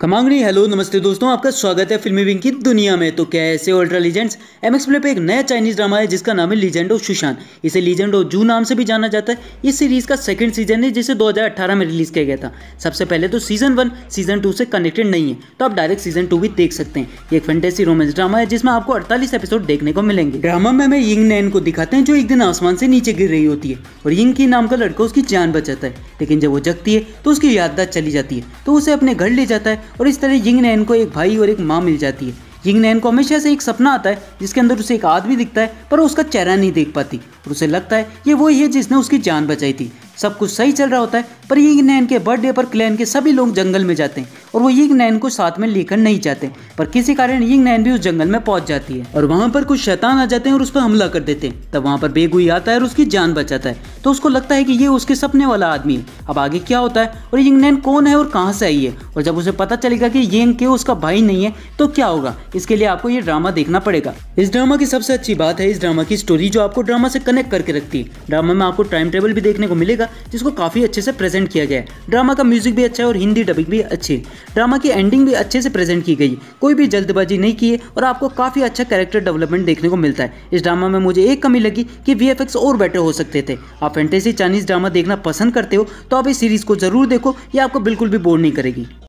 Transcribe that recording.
कमांगनी hello नमस्ते दोस्तों आपका स्वागत है फिल्मी विंग की दुनिया में तो क्या ऐसे ultra legends M X play पे एक नया चाइनीज ड्रामा है जिसका नाम है लीजेंड ऑफ सुशांत इसे लीजेंड ऑफ जू नाम से भी जाना जाता है इस सीरीज का सेकंड सीजन है जिसे 2018 में रिलीज किया गया था सबसे पहले तो सीजन वन सीजन टू से कनेक्टेड नहीं है तो आप डायरेक्ट सीजन टू भी देख सकते हैं ये एक फैंटेसी रोमांस ड्रामा है जिसमें आपको अड़तालीस एपिसोड देखने को मिलेंगे ड्रामा में हमें यिंग नैन को दिखाते हैं जो एक दिन आसमान से नीचे गिर रही होती है और यिंग के नाम का लड़का उसकी जान बचाता है लेकिन जब वो जगती है तो उसकी याददाश्त चली जाती है तो उसे अपने घर ले जाता है और इस तरह यिंग नैन को एक भाई और एक माँ मिल जाती है यिंग नैन को हमेशा से एक सपना आता है जिसके अंदर उसे एक आदमी दिखता है पर उसका चेहरा नहीं देख पाती और उसे लगता है ये वही है जिसने उसकी जान बचाई थी सब कुछ सही चल रहा होता है पर यिंग नैन के बर्थडे पर क्लैन के सभी लोग जंगल में जाते हैं और वो यिंग नैन को साथ में लेकर नहीं जाते पर किसी कारण यिंग नैन भी उस जंगल में पहुंच जाती है और वहाँ पर कुछ शैतान आ जाते हैं और उस पर हमला कर देते हैं तब वहाँ पर बेगुई आता है और उसकी जान बचाता है तो उसको लगता है कि ये उसके सपने वाला आदमी है अब आगे क्या होता है और यंग नैन कौन है और कहाँ से आई है और जब उसे पता चलेगा कि यंग के उसका भाई नहीं है तो क्या होगा इसके लिए आपको ये ड्रामा देखना पड़ेगा इस ड्रामा की सबसे अच्छी बात है इस ड्रामा की स्टोरी जो आपको ड्रामा से कनेक्ट करके रखती है ड्रामा में आपको टाइम टेबल भी देखने को मिलेगा जिसको काफी अच्छे से प्रेजेंट किया गया है ड्रामा का म्यूजिक भी अच्छा है और हिंदी डबिंग भी अच्छी है ड्रामा की एंडिंग भी अच्छे से प्रेजेंट की गई कोई भी जल्दबाजी नहीं की है और आपको काफी अच्छा कैरेक्टर डेवलपमेंट देखने को मिलता है इस ड्रामा में मुझे एक कमी लगी कि वी और बेटर हो सकते थे आप फैंटेसी चाइनीज़ ड्रामा देखना पसंद करते हो तो आप इस सीरीज़ को ज़रूर देखो ये आपको बिल्कुल भी बोर नहीं करेगी